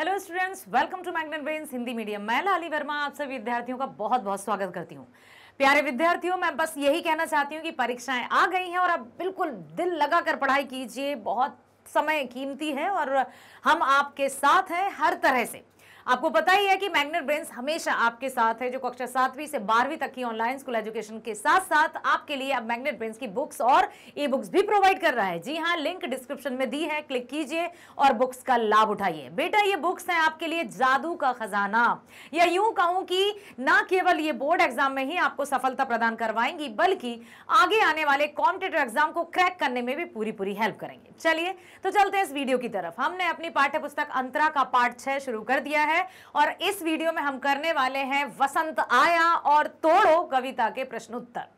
hello students welcome to Magnet Brains Hindi medium मैं लाली वर्मा आप सभी विद्यार्थियों का बहुत बहुत स्वागत करती हूँ प्यारे विद्यार्थियों मैं बस यही कहना चाहती हूँ कि परीक्षाएं आ गई हैं और अब बिल्कुल दिल लगा कर पढ़ाई कीजिए बहुत समय कीमती है और हम आपके साथ हैं हर तरह से आपको पता ही है कि मैग्नेट ब्रेन्स हमेशा आपके साथ है जो कक्षा सातवीं से बारहवीं तक की ऑनलाइन स्कूल एजुकेशन के साथ साथ आपके लिए अब मैग्नेट ब्रेन्स की बुक्स और ई बुक्स भी प्रोवाइड कर रहा है जी हाँ लिंक डिस्क्रिप्शन में दी है क्लिक कीजिए और बुक्स का लाभ उठाइए बेटा ये बुक्स हैं आपके लिए जादू का खजाना या यूं कहूं कि ना केवल ये बोर्ड एग्जाम में ही आपको सफलता प्रदान करवाएंगी बल्कि आगे आने वाले कॉम्पिटेटिव एग्जाम को क्रैक करने में भी पूरी पूरी हेल्प करेंगे चलिए तो चलते हैं इस वीडियो की तरफ हमने अपनी पाठ्य पुस्तक अंतरा का पार्ट छह शुरू कर दिया है है और इस वीडियो में हम करने वाले हैं वसंत आया और तोड़ो कविता के प्रश्नोत्तर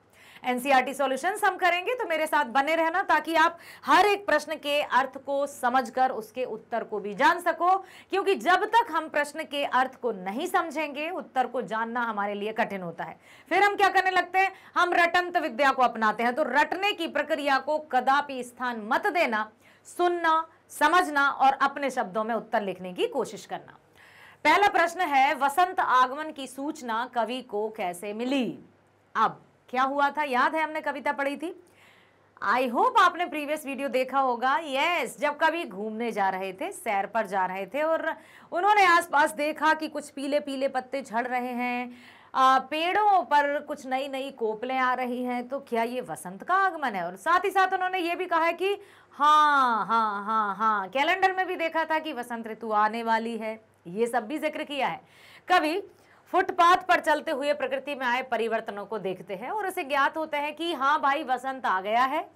एनसीईआरटी सॉल्यूशंस e हम करेंगे तो मेरे साथ बने रहना ताकि आप हर एक प्रश्न के अर्थ को समझकर उसके उत्तर को भी जान सको क्योंकि जब तक हम प्रश्न के अर्थ को नहीं समझेंगे उत्तर को जानना हमारे लिए कठिन होता है फिर हम क्या करने लगते हैं हम रटंत विद्या को अपनाते हैं तो रटने की प्रक्रिया को कदापि स्थान मत देना सुनना समझना और अपने शब्दों में उत्तर लिखने की कोशिश करना पहला प्रश्न है वसंत आगमन की सूचना कवि को कैसे मिली अब क्या हुआ था याद है हमने कविता पढ़ी थी आई होप आपने प्रीवियस वीडियो देखा होगा यस जब कभी घूमने जा रहे थे सैर पर जा रहे थे और उन्होंने आसपास देखा कि कुछ पीले पीले पत्ते झड़ रहे हैं पेड़ों पर कुछ नई नई कोपलें आ रही हैं तो क्या ये वसंत का आगमन है और साथ ही साथ उन्होंने ये भी कहा है कि हाँ हाँ हाँ हाँ कैलेंडर में भी देखा था कि वसंत ऋतु आने वाली है ये सब भी जिक्र किया है कवि फुटपाथ पर चलते हुए प्रकृति में आए परिवर्तनों को देखते हैं और उसे ज्ञात होते हैं कि हाँ भाई वसंत आ गया है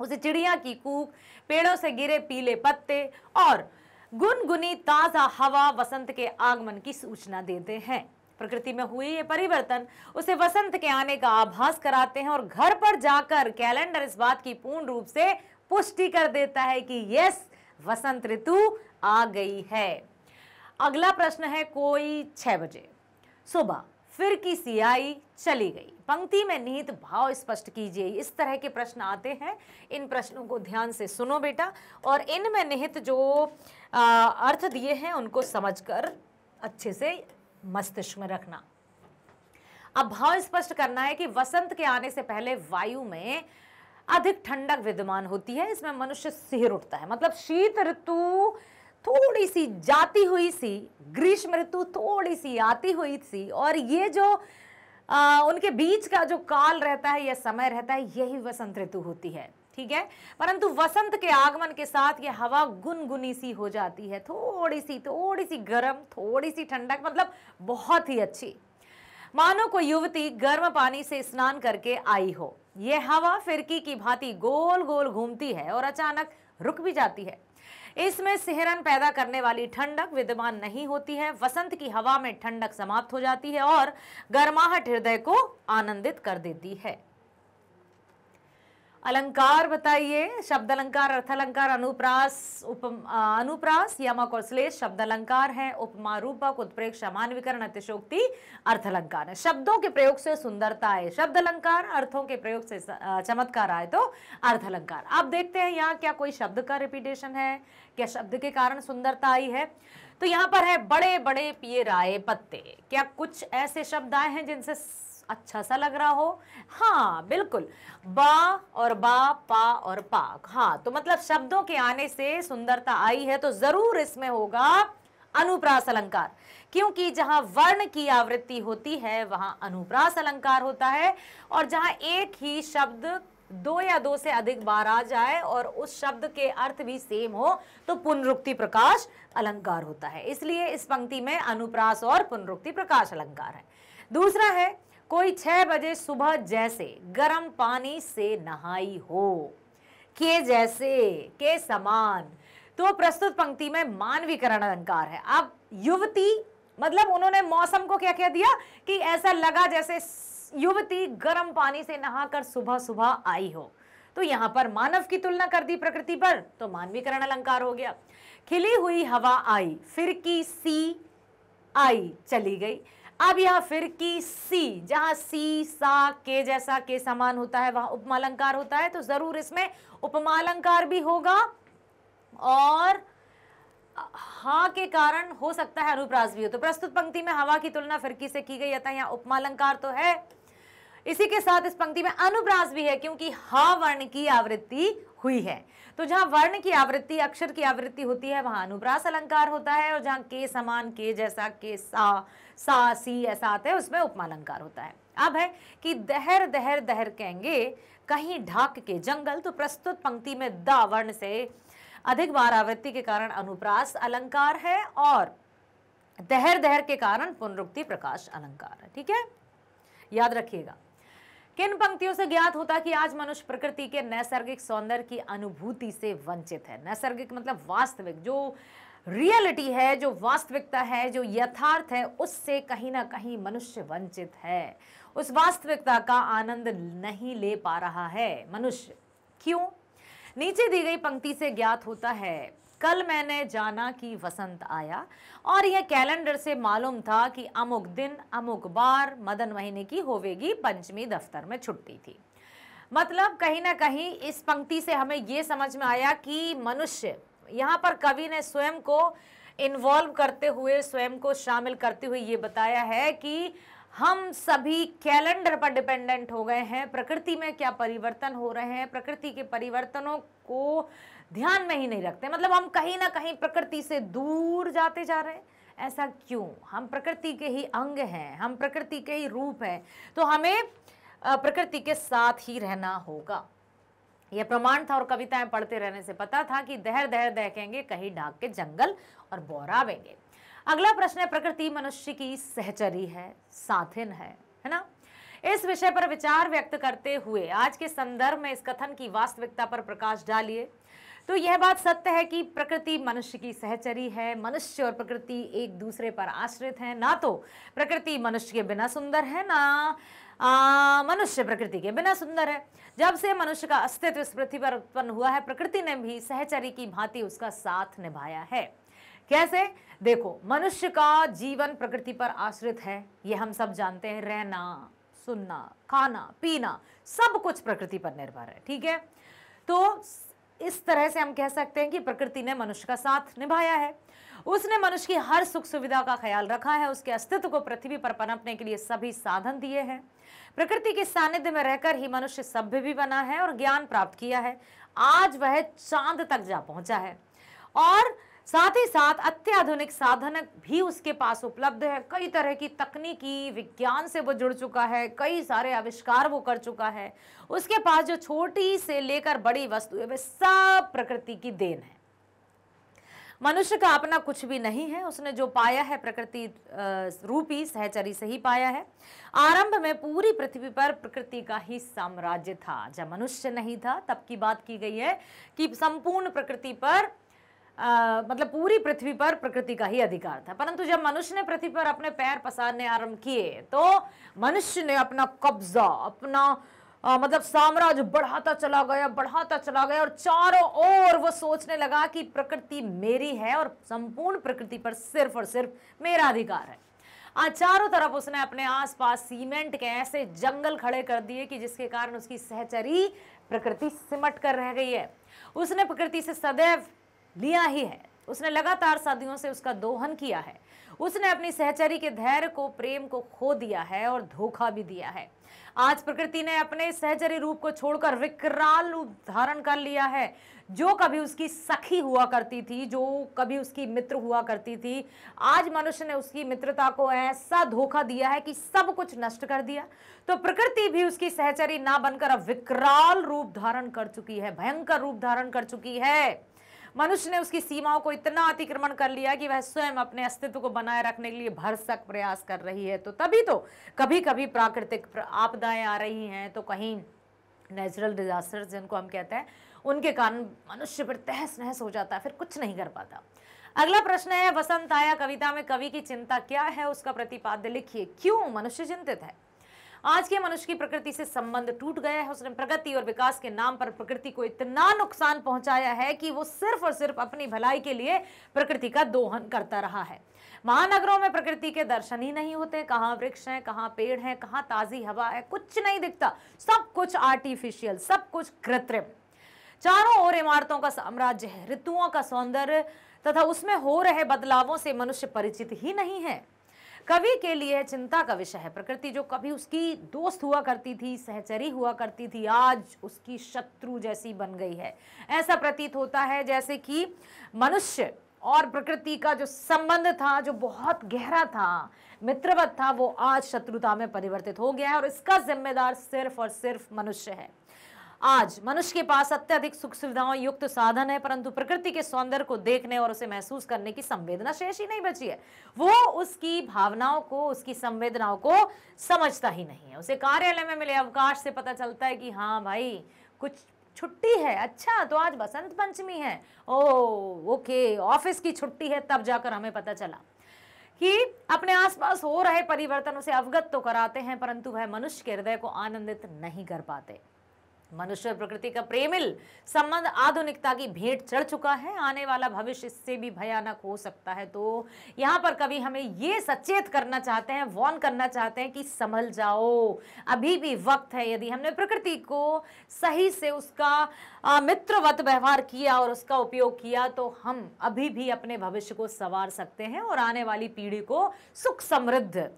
उसे चिड़िया की कूक पेड़ों से गिरे पीले पत्ते और गुनगुनी ताज़ा हवा वसंत के आगमन की सूचना देते हैं प्रकृति में हुए ये परिवर्तन उसे वसंत के आने का आभास कराते हैं और घर पर जाकर कैलेंडर इस बात की पूर्ण रूप से पुष्टि कर देता है कि यस वसंत ऋतु आ गई है अगला प्रश्न है कोई छह बजे सुबह फिर की सियाई चली गई पंक्ति में निहित भाव स्पष्ट कीजिए इस तरह के प्रश्न आते हैं इन प्रश्नों को ध्यान से सुनो बेटा और इनमें निहित जो आ, अर्थ दिए हैं उनको समझकर अच्छे से मस्तिष्क में रखना अब भाव स्पष्ट करना है कि वसंत के आने से पहले वायु में अधिक ठंडक विद्यमान होती है इसमें मनुष्य सिर उठता है मतलब शीत ऋतु थोड़ी सी जाती हुई सी ग्रीष्म ऋतु थोड़ी सी आती हुई सी और ये जो आ, उनके बीच का जो काल रहता है यह समय रहता है यही वसंत ऋतु होती है ठीक है परंतु वसंत के आगमन के साथ ये हवा गुनगुनी सी हो जाती है थोड़ी सी थोड़ी सी गर्म थोड़ी सी ठंडक मतलब बहुत ही अच्छी मानो को युवती गर्म पानी से स्नान करके आई हो यह हवा फिरकी की भांति गोल गोल घूमती है और अचानक रुक भी जाती है इसमें सिहरन पैदा करने वाली ठंडक विद्यमान नहीं होती है वसंत की हवा में ठंडक समाप्त हो जाती है और गर्माहट हृदय को आनंदित कर देती है अलंकार बताइए शब्द अलंकार अलंकार अनुप्रास उप अनुप्रास यमक और श्लेष शब्द अलंकार है उपमा रूपक उत्प्रेक सामान्यकरण अतिशोक्ति अलंकार है शब्दों के प्रयोग से सुंदरता आए शब्द अलंकार अर्थों के प्रयोग से चमत्कार आए तो अर्थ अलंकार आप देखते हैं यहाँ क्या कोई शब्द का रिपीटेशन है क्या शब्द के कारण सुंदरता आई है तो यहाँ पर है बड़े बड़े पिए राय पत्ते क्या कुछ ऐसे शब्द आए हैं जिनसे अच्छा सा लग रहा हो हाँ बिल्कुल बा और बा पा और पा हाँ तो मतलब शब्दों के आने से सुंदरता आई है तो जरूर इसमें होगा अनुप्रास अलंकार क्योंकि जहां वर्ण की आवृत्ति होती है वहां अनुप्रास अलंकार होता है और जहां एक ही शब्द दो या दो से अधिक बार आ जाए और उस शब्द के अर्थ भी सेम हो तो पुनरुक्ति प्रकाश अलंकार होता है इसलिए इस पंक्ति में अनुप्रास और पुनरुक्ति प्रकाश अलंकार है दूसरा है कोई छह बजे सुबह जैसे गर्म पानी से नहाई हो के जैसे के समान तो प्रस्तुत पंक्ति में मानवीकरण अलंकार है अब युवती मतलब उन्होंने मौसम को क्या कह दिया कि ऐसा लगा जैसे युवती गर्म पानी से नहाकर सुबह सुबह आई हो तो यहां पर मानव की तुलना कर दी प्रकृति पर तो मानवीकरण अलंकार हो गया खिली हुई हवा आई फिर की सी आई चली गई अब यह फिर की सी जहां सी सा के जैसा के समान होता है वहां उपमालंकार होता है तो ज़रूर इसमें उपमालंकार भी होगा और हा के कारण हो सकता है अनुप्रास भी हो तो प्रस्तुत पंक्ति में हवा की तुलना फिरकी से की गई अतः यहां उपमालंकार तो है इसी के साथ इस पंक्ति में अनुप्रास भी है क्योंकि हा वर्ण की आवृत्ति हुई है तो जहां वर्ण की आवृत्ति अक्षर की आवृत्ति होती है वहां अनुप्रास अलंकार होता है और जहां के समान के जैसा के सा सा सी ऐसा आता है उसमें उपमा अलंकार होता है अब है कि दहर दहर दहर कहेंगे कहीं ढाक के जंगल तो प्रस्तुत पंक्ति में द वर्ण से अधिक बार आवृत्ति के कारण अनुप्रास अलंकार है और दहर दहर के कारण पुनरुक्ति प्रकाश अलंकार है ठीक है याद रखिएगा किन पंक्तियों से ज्ञात होता कि आज मनुष्य प्रकृति के नैसर्गिक सौंदर्य की अनुभूति से वंचित है नैसर्गिक मतलब वास्तविक जो रियलिटी है जो वास्तविकता है जो यथार्थ है उससे कहीं ना कहीं मनुष्य वंचित है उस वास्तविकता का आनंद नहीं ले पा रहा है मनुष्य क्यों नीचे दी गई पंक्ति से ज्ञात होता है कल मैंने जाना कि वसंत आया और यह कैलेंडर से मालूम था कि अमुक दिन अमुक बार मदन महीने की होवेगी पंचमी दफ्तर में छुट्टी थी मतलब कहीं ना कहीं इस पंक्ति से हमें ये समझ में आया कि मनुष्य यहाँ पर कवि ने स्वयं को इन्वॉल्व करते हुए स्वयं को शामिल करते हुए ये बताया है कि हम सभी कैलेंडर पर डिपेंडेंट हो गए हैं प्रकृति में क्या परिवर्तन हो रहे हैं प्रकृति के परिवर्तनों को ध्यान में ही नहीं रखते मतलब हम कहीं ना कहीं प्रकृति से दूर जाते जा रहे हैं ऐसा क्यों हम प्रकृति के ही अंग हैं हम प्रकृति के ही रूप हैं तो हमें प्रकृति के साथ ही रहना होगा यह प्रमाण था और कविताएं पढ़ते रहने से पता था कि दहर दहर देखेंगे कहीं ढाक के जंगल और बोरावेंगे अगला प्रश्न है प्रकृति मनुष्य की सहचरी है साथिन है है ना इस विषय पर विचार व्यक्त करते हुए आज के संदर्भ में इस कथन की वास्तविकता पर प्रकाश डालिए तो यह बात सत्य है कि प्रकृति मनुष्य की सहचरी है मनुष्य और प्रकृति एक दूसरे पर आश्रित है ना तो प्रकृति मनुष्य के बिना सुंदर है ना आ, मनुष्य प्रकृति के बिना सुंदर है जब से मनुष्य का अस्तित्व इस पृथ्वी पर उत्पन्न हुआ है प्रकृति ने भी सहचरी की भांति उसका साथ निभाया है कैसे देखो मनुष्य का जीवन प्रकृति पर आश्रित है यह हम सब जानते हैं रहना सुनना खाना पीना सब कुछ प्रकृति पर निर्भर है ठीक है तो इस तरह से हम कह सकते हैं कि प्रकृति ने मनुष्य का साथ निभाया है उसने मनुष्य की हर सुख सुविधा का ख्याल रखा है उसके अस्तित्व को पृथ्वी पर पनपने के लिए सभी साधन दिए हैं प्रकृति के सानिध्य में रहकर ही मनुष्य सभ्य भी बना है और ज्ञान प्राप्त किया है आज वह चांद तक जा पहुंचा है और साथ ही साथ अत्याधुनिक साधन भी उसके पास उपलब्ध है कई तरह की तकनीकी विज्ञान से वो जुड़ चुका है कई सारे आविष्कार वो कर चुका है उसके पास जो छोटी से लेकर बड़ी वस्तु है वे सब प्रकृति की देन है मनुष्य का अपना कुछ भी नहीं है उसने जो पाया है प्रकृति रूपी सहचरी से ही पाया है आरंभ में पूरी पृथ्वी पर प्रकृति का ही साम्राज्य था जब मनुष्य नहीं था तब की बात की गई है कि संपूर्ण प्रकृति पर मतलब पूरी पृथ्वी पर प्रकृति का ही अधिकार था परंतु जब मनुष्य ने पृथ्वी पर अपने पैर पसारने आरंभ किए तो मनुष्य ने अपना कब्जा अपना आ, मतलब साम्राज्य बढ़ाता चला गया बढ़ाता चला गया और चारों ओर वो सोचने लगा कि प्रकृति मेरी है और संपूर्ण प्रकृति पर सिर्फ और सिर्फ मेरा अधिकार है आज चारों तरफ उसने अपने आसपास सीमेंट के ऐसे जंगल खड़े कर दिए कि जिसके कारण उसकी सहचरी प्रकृति सिमट कर रह गई है उसने प्रकृति से सदैव लिया ही है उसने लगातार सदियों से उसका दोहन किया है उसने अपनी सहचरी के धैर्य को प्रेम को खो दिया है और धोखा भी दिया है आज प्रकृति ने अपने सहचरी रूप को छोड़कर विकराल रूप धारण कर लिया है जो कभी उसकी सखी हुआ करती थी जो कभी उसकी मित्र हुआ करती थी आज मनुष्य ने उसकी मित्रता को ऐसा धोखा दिया है कि सब कुछ नष्ट कर दिया तो प्रकृति भी उसकी सहचरी ना बनकर अब विकराल रूप धारण कर चुकी है भयंकर रूप धारण कर चुकी है मनुष्य ने उसकी सीमाओं को इतना अतिक्रमण कर लिया कि वह स्वयं अपने अस्तित्व को बनाए रखने के लिए भरसक प्रयास कर रही है तो तभी तो कभी कभी प्राकृतिक आपदाएं आ रही हैं तो कहीं नेचुरल डिजास्टर जिनको हम कहते हैं उनके कारण मनुष्य पर तहस नहस हो जाता है फिर कुछ नहीं कर पाता अगला प्रश्न है वसंत आया कविता में कवि की चिंता क्या है उसका प्रतिपाद्य लिखिए क्यों मनुष्य चिंतित है आज के मनुष्य की प्रकृति से संबंध टूट गया है उसने प्रगति और विकास के नाम पर प्रकृति को इतना नुकसान पहुंचाया है कि वो सिर्फ और सिर्फ अपनी भलाई के लिए प्रकृति का दोहन करता रहा है महानगरों में प्रकृति के दर्शन ही नहीं होते कहाँ वृक्ष हैं कहाँ पेड़ हैं कहाँ ताज़ी हवा है कुछ नहीं दिखता सब कुछ आर्टिफिशियल सब कुछ कृत्रिम चारों ओर इमारतों का साम्राज्य है ऋतुओं का सौंदर्य तथा उसमें हो रहे बदलावों से मनुष्य परिचित ही नहीं है कवि के लिए चिंता का विषय है प्रकृति जो कभी उसकी दोस्त हुआ करती थी सहचरी हुआ करती थी आज उसकी शत्रु जैसी बन गई है ऐसा प्रतीत होता है जैसे कि मनुष्य और प्रकृति का जो संबंध था जो बहुत गहरा था मित्रवत था वो आज शत्रुता में परिवर्तित हो गया है और इसका जिम्मेदार सिर्फ और सिर्फ मनुष्य है आज मनुष्य के पास अत्यधिक सुख सुविधाओं युक्त साधन है परंतु प्रकृति के सौंदर्य को देखने और उसे महसूस करने की संवेदना शेष ही नहीं बची है वो उसकी भावनाओं को उसकी संवेदनाओं को समझता ही नहीं है उसे कार्यालय में मिले अवकाश से पता चलता है कि हाँ भाई कुछ छुट्टी है अच्छा तो आज बसंत पंचमी है ओ ओके ऑफिस की छुट्टी है तब जाकर हमें पता चला कि अपने आसपास हो रहे परिवर्तन उसे अवगत तो कराते हैं परंतु वह मनुष्य के हृदय को आनंदित नहीं कर पाते मनुष्य प्रकृति का प्रेमिल संबंध आधुनिकता की भेंट चढ़ चुका है आने वाला भविष्य इससे भी भयानक हो सकता है तो यहाँ पर कवि हमें ये सचेत करना चाहते हैं वॉन करना चाहते हैं कि संभल जाओ अभी भी वक्त है यदि हमने प्रकृति को सही से उसका मित्रवत व्यवहार किया और उसका उपयोग किया तो हम अभी भी अपने भविष्य को संवार सकते हैं और आने वाली पीढ़ी को सुख समृद्ध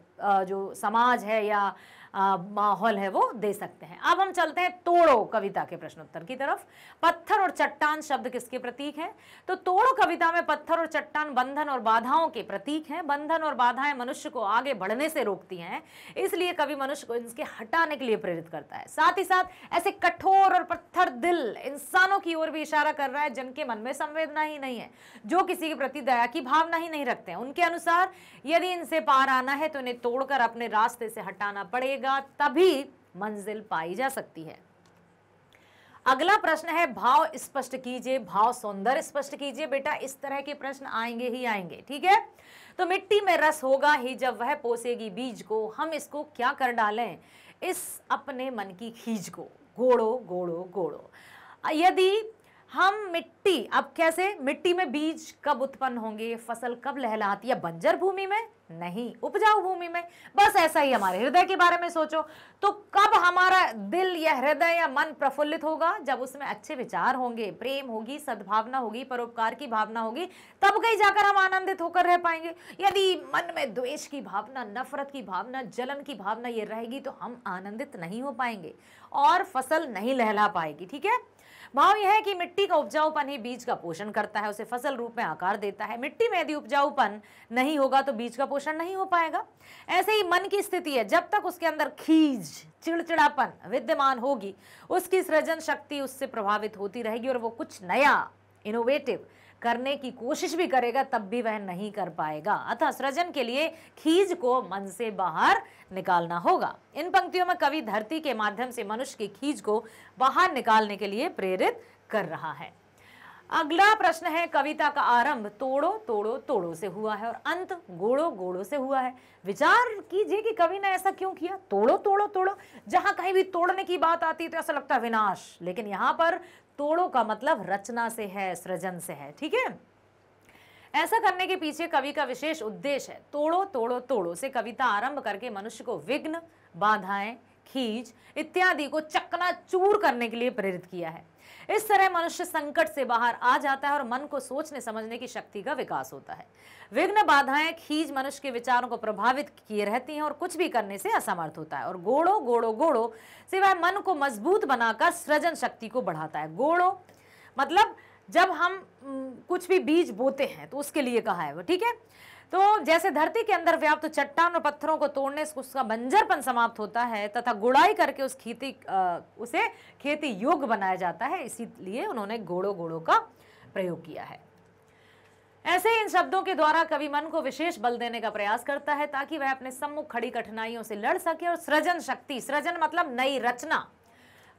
जो समाज है या माहौल है वो दे सकते हैं अब हम चलते हैं तोड़ो कविता के प्रश्नोत्तर की तरफ पत्थर और चट्टान शब्द किसके प्रतीक हैं तो तोड़ो कविता में पत्थर और चट्टान बंधन और बाधाओं के प्रतीक हैं बंधन और बाधाएं मनुष्य को आगे बढ़ने से रोकती हैं इसलिए कवि मनुष्य को इनके हटाने के लिए प्रेरित करता है साथ ही साथ ऐसे कठोर और पत्थर दिल इंसानों की ओर भी इशारा कर रहा है जिनके मन में संवेदना ही नहीं है जो किसी के प्रति दया की भावना ही नहीं रखते हैं उनके अनुसार यदि इनसे पार आना है तो इन्हें तोड़कर अपने रास्ते से हटाना पड़ेगा रहेगा तभी मंजिल पाई जा सकती है अगला प्रश्न है भाव स्पष्ट कीजिए भाव सौंदर्य स्पष्ट कीजिए बेटा इस तरह के प्रश्न आएंगे ही आएंगे ठीक है तो मिट्टी में रस होगा ही जब वह पोसेगी बीज को हम इसको क्या कर डालें इस अपने मन की खीज को गोड़ो गोड़ो गोड़ो यदि हम मिट्टी अब कैसे मिट्टी में बीज कब उत्पन्न होंगे फसल कब लहलाती है बंजर भूमि में नहीं उपजाऊ भूमि में बस ऐसा ही हमारे हृदय के बारे में सोचो तो कब हमारा दिल या हृदय या मन प्रफुल्लित होगा जब उसमें अच्छे विचार होंगे प्रेम होगी सद्भावना होगी परोपकार की भावना होगी तब कहीं जाकर हम आनंदित होकर रह पाएंगे यदि मन में द्वेष की भावना नफरत की भावना जलन की भावना ये रहेगी तो हम आनंदित नहीं हो पाएंगे और फसल नहीं लहला पाएगी ठीक है भाव यह है कि मिट्टी का उपजाऊपन ही बीज का पोषण करता है उसे फसल रूप में आकार देता है मिट्टी में यदि उपजाऊपन नहीं होगा तो बीज का पोषण नहीं हो पाएगा ऐसे ही मन की स्थिति है जब तक उसके अंदर खीज चिड़चिड़ापन विद्यमान होगी उसकी सृजन शक्ति उससे प्रभावित होती रहेगी और वो कुछ नया इनोवेटिव करने की कोशिश भी करेगा तब भी वह नहीं कर पाएगा अतः सृजन के लिए खीज को मन से बाहर निकालना होगा इन पंक्तियों में कवि धरती के माध्यम से मनुष्य की खीज को बाहर निकालने के लिए प्रेरित कर रहा है अगला प्रश्न है कविता का आरंभ तोड़ो तोड़ो तोड़ो से हुआ है और अंत गोड़ो गोड़ो से हुआ है विचार कीजिए कि कवि ने ऐसा क्यों किया तोड़ो तोड़ो तोड़ो जहां कहीं भी तोड़ने की बात आती है तो ऐसा लगता है विनाश लेकिन यहाँ पर तोड़ो का मतलब रचना से है सृजन से है ठीक है ऐसा करने के पीछे कवि का विशेष उद्देश्य है तोड़ो तोड़ो तोड़ो से कविता आरंभ करके मनुष्य को विघ्न बाधाएं खीज इत्यादि को चकना चूर करने के लिए प्रेरित किया है इस तरह मनुष्य संकट से बाहर आ जाता है और मन को सोचने समझने की शक्ति का विकास होता है विघ्न बाधाएं खीज मनुष्य के विचारों को प्रभावित किए रहती हैं और कुछ भी करने से असमर्थ होता है और गोड़ो गोड़ो गोड़ो सिवाय मन को मजबूत बनाकर सृजन शक्ति को बढ़ाता है गोड़ो मतलब जब हम कुछ भी बीज बोते हैं तो उसके लिए कहा है वो ठीक है तो जैसे धरती के अंदर व्याप्त चट्टान और पत्थरों को तोड़ने से उसका बंजरपन समाप्त होता है तथा गुड़ाई करके उस खेती उसे खेती योग्य बनाया जाता है इसीलिए उन्होंने घोड़ों घोड़ों का प्रयोग किया है ऐसे इन शब्दों के द्वारा कवि मन को विशेष बल देने का प्रयास करता है ताकि वह अपने सम्मुख खड़ी कठिनाइयों से लड़ सके और सृजन शक्ति सृजन मतलब नई रचना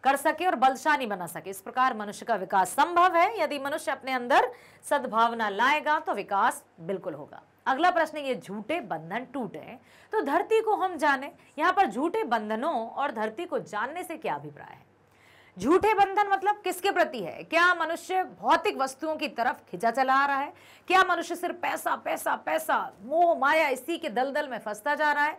कर सके और बलशाली बना सके इस प्रकार मनुष्य का विकास संभव है यदि मनुष्य अपने अंदर सद्भावना लाएगा तो विकास बिल्कुल होगा अगला प्रश्न ये झूठे बंधन टूटे तो धरती को हम जाने यहाँ पर झूठे बंधनों और धरती को जानने से क्या अभिप्राय है झूठे बंधन मतलब किसके प्रति है क्या मनुष्य भौतिक वस्तुओं की तरफ खिंचा चला आ रहा है क्या मनुष्य सिर्फ पैसा पैसा पैसा मोह माया इसी के दलदल में फंसता जा रहा है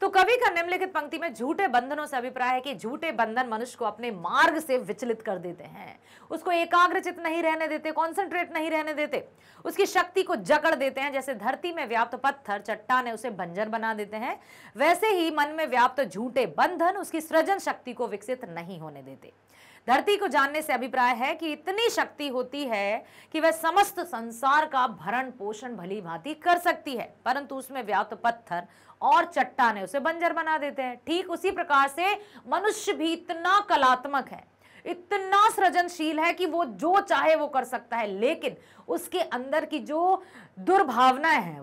तो कवि का निम्नलिखित पंक्ति में झूठे बंधनों से अभिप्राय है कि झूठे बंधन मनुष्य को अपने मार्ग से विचलित कर देते हैं उसको एकाग्रचित नहीं रहने देते कॉन्सेंट्रेट नहीं रहने देते उसकी शक्ति को जकड़ देते हैं जैसे धरती में व्याप्त पत्थर चट्टान उसे बंजर बना देते हैं वैसे ही मन में व्याप्त झूठे बंधन उसकी सृजन शक्ति को विकसित नहीं होने देते धरती को जानने से अभिप्राय है कि इतनी शक्ति होती है कि वह समस्त संसार का भरण पोषण भली भांति कर सकती है परंतु उसमें व्याप्त पत्थर और चट्टाने उसे बंजर बना देते हैं ठीक उसी प्रकार से मनुष्य भी इतना कलात्मक है इतना सृजनशील है कि वो जो चाहे वो कर सकता है लेकिन उसके अंदर की जो दुर्भावनाएं हैं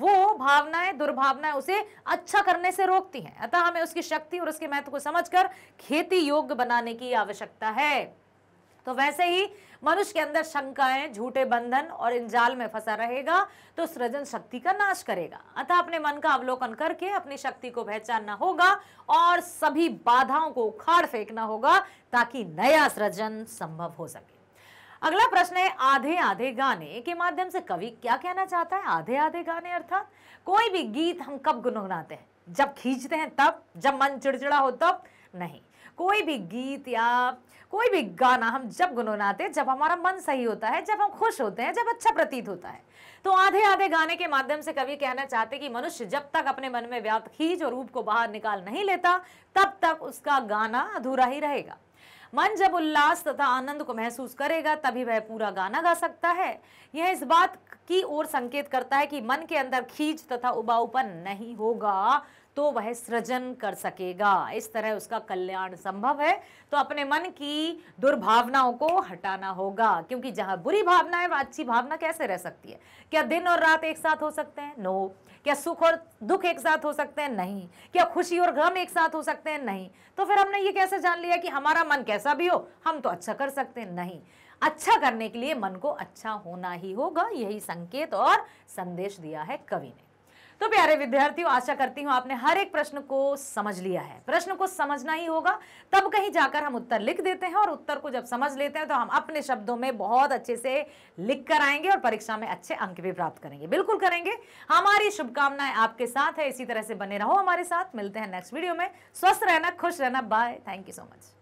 वो भावनाएं दुर्भावनाएं उसे अच्छा करने से रोकती हैं अतः हमें उसकी शक्ति और उसके महत्व को समझकर खेती योग्य बनाने की आवश्यकता है तो वैसे ही मनुष्य के अंदर शंकाएं झूठे बंधन और इन जाल में फंसा रहेगा तो सृजन शक्ति का नाश करेगा अतः अपने मन का अवलोकन करके अपनी शक्ति को पहचानना होगा और सभी बाधाओं को उखाड़ फेंकना होगा ताकि नया सृजन संभव हो सके अगला प्रश्न है आधे आधे गाने के माध्यम से कवि क्या कहना चाहता है आधे आधे गाने अर्थात कोई भी गीत हम कब गुनगुनाते हैं जब खींचते हैं तब जब मन चिड़चिड़ा हो तब नहीं कोई भी गीत या कोई भी गाना हम जब गुनगुनाते हैं जब हमारा मन सही होता है जब हम खुश होते हैं जब अच्छा प्रतीत होता है तो आधे आधे गाने के माध्यम से कवि कहना चाहते कि मनुष्य जब तक अपने मन में व्याप्त खींच और रूप को बाहर निकाल नहीं लेता तब तक उसका गाना अधूरा ही रहेगा मन जब उल्लास तथा आनंद को महसूस करेगा तभी वह पूरा गाना गा सकता है यह इस बात की ओर संकेत करता है कि मन के अंदर खींच तथा उबाऊपन नहीं होगा तो वह सृजन कर सकेगा इस तरह उसका कल्याण संभव है तो अपने मन की दुर्भावनाओं को हटाना होगा क्योंकि जहां बुरी भावना है वह अच्छी भावना कैसे रह सकती है क्या दिन और रात एक साथ हो सकते हैं नो क्या सुख और दुख एक साथ हो सकते हैं नहीं क्या खुशी और गम एक साथ हो सकते हैं नहीं तो फिर हमने ये कैसे जान लिया कि हमारा मन कैसा भी हो हम तो अच्छा कर सकते हैं नहीं अच्छा करने के लिए मन को अच्छा होना ही होगा यही संकेत और संदेश दिया है कवि ने तो प्यारे विद्यार्थियों आशा करती हूं आपने हर एक प्रश्न को समझ लिया है प्रश्न को समझना ही होगा तब कहीं जाकर हम उत्तर लिख देते हैं और उत्तर को जब समझ लेते हैं तो हम अपने शब्दों में बहुत अच्छे से लिख कर आएंगे और परीक्षा में अच्छे अंक भी प्राप्त करेंगे बिल्कुल करेंगे हमारी शुभकामनाएं आपके साथ है इसी तरह से बने रहो हमारे साथ मिलते हैं नेक्स्ट वीडियो में स्वस्थ रहना खुश रहना bye thank you so much